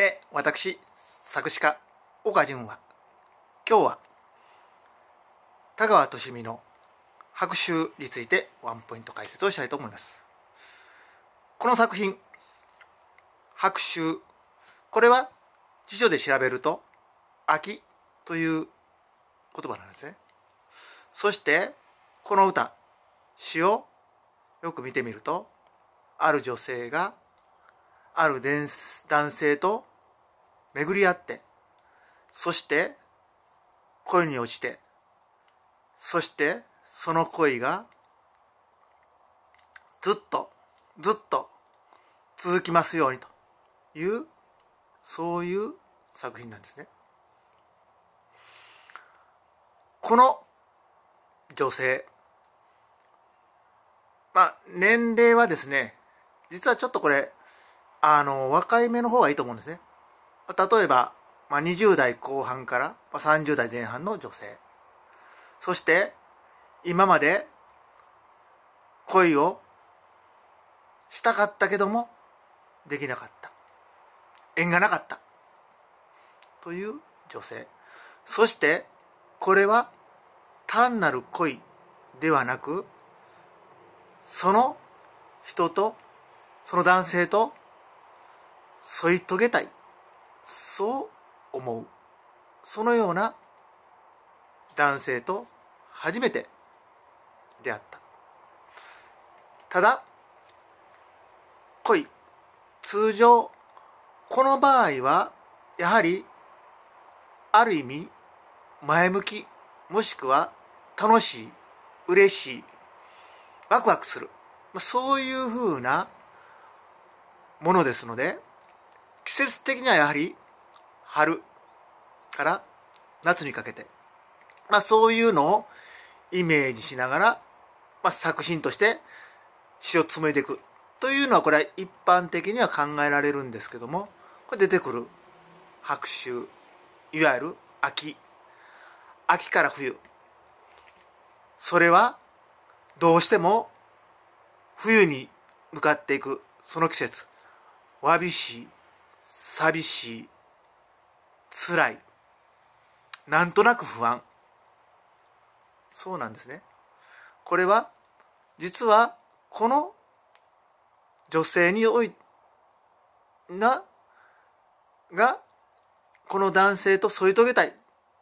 え私、作詞家、岡潤は、今日は、田川利美の白秋についてワンポイント解説をしたいと思います。この作品、白秋、これは辞書で調べると、秋という言葉なんですね。そして、この歌、詩をよく見てみると、ある女性がある男性と巡り合って、そして恋に落ちて、そしてその恋がずっとずっと続きますようにというそういう作品なんですね。この女性まあ年齢はですね実はちょっとこれあの若い目の方がいいと思うんですね。例えば、まあ、20代後半から30代前半の女性そして今まで恋をしたかったけどもできなかった縁がなかったという女性そしてこれは単なる恋ではなくその人とその男性と添い遂げたいそう思うそのような男性と初めて出会ったただ恋通常この場合はやはりある意味前向きもしくは楽しい嬉しいワクワクするそういうふうなものですので節的にはやはり春から夏にかけて、まあ、そういうのをイメージしながら、まあ、作品として詩を紡いでいくというのはこれは一般的には考えられるんですけどもこれ出てくる白秋いわゆる秋秋から冬それはどうしても冬に向かっていくその季節わびしい寂しい辛いなんとなく不安そうなんですねこれは実はこの女性においながこの男性と添い遂げたい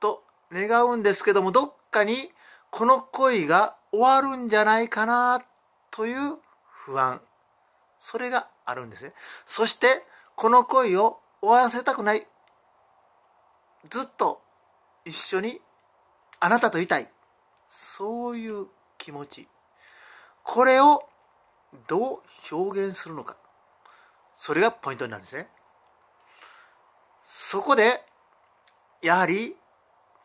と願うんですけどもどっかにこの恋が終わるんじゃないかなという不安それがあるんですねそしてこの恋を終わらせたくないずっと一緒にあなたといたいそういう気持ちこれをどう表現するのかそれがポイントなんですねそこでやはり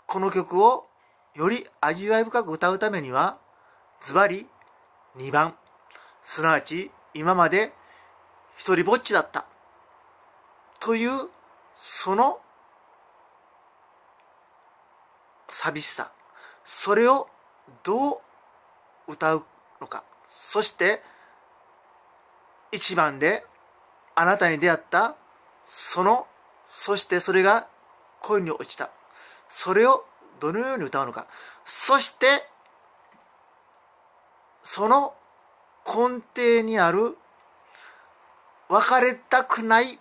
この曲をより味わい深く歌うためにはズバリ2番すなわち今まで一人ぼっちだったというその寂しさそれをどう歌うのかそして一番であなたに出会ったそのそしてそれが恋に落ちたそれをどのように歌うのかそしてその根底にある別れたくない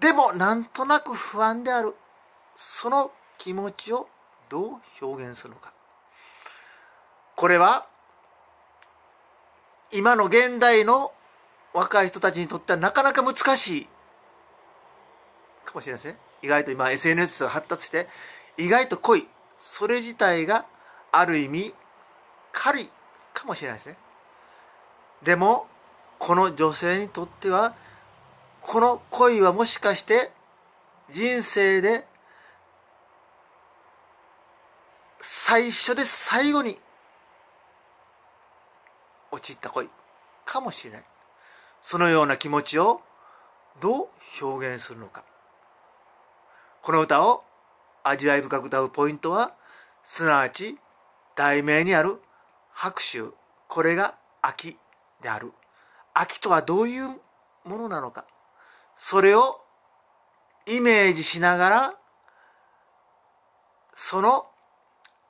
でもなんとなく不安であるその気持ちをどう表現するのかこれは今の現代の若い人たちにとってはなかなか難しいかもしれません意外と今 SNS が発達して意外と濃いそれ自体がある意味軽いかもしれないですねでもこの女性にとってはこの恋はもしかして人生で最初で最後に陥った恋かもしれないそのような気持ちをどう表現するのかこの歌を味わい深く歌うポイントはすなわち題名にある拍手これが秋である秋とはどういうものなのかそれをイメージしながらその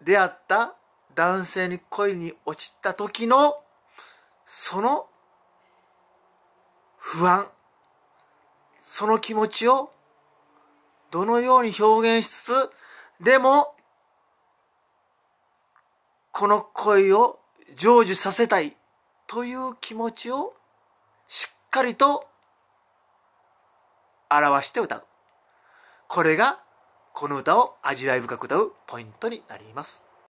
出会った男性に恋に落ちた時のその不安その気持ちをどのように表現しつつでもこの恋を成就させたいという気持ちをしっかりと表して歌う。これがこの歌を味わい深く歌うポイントになります。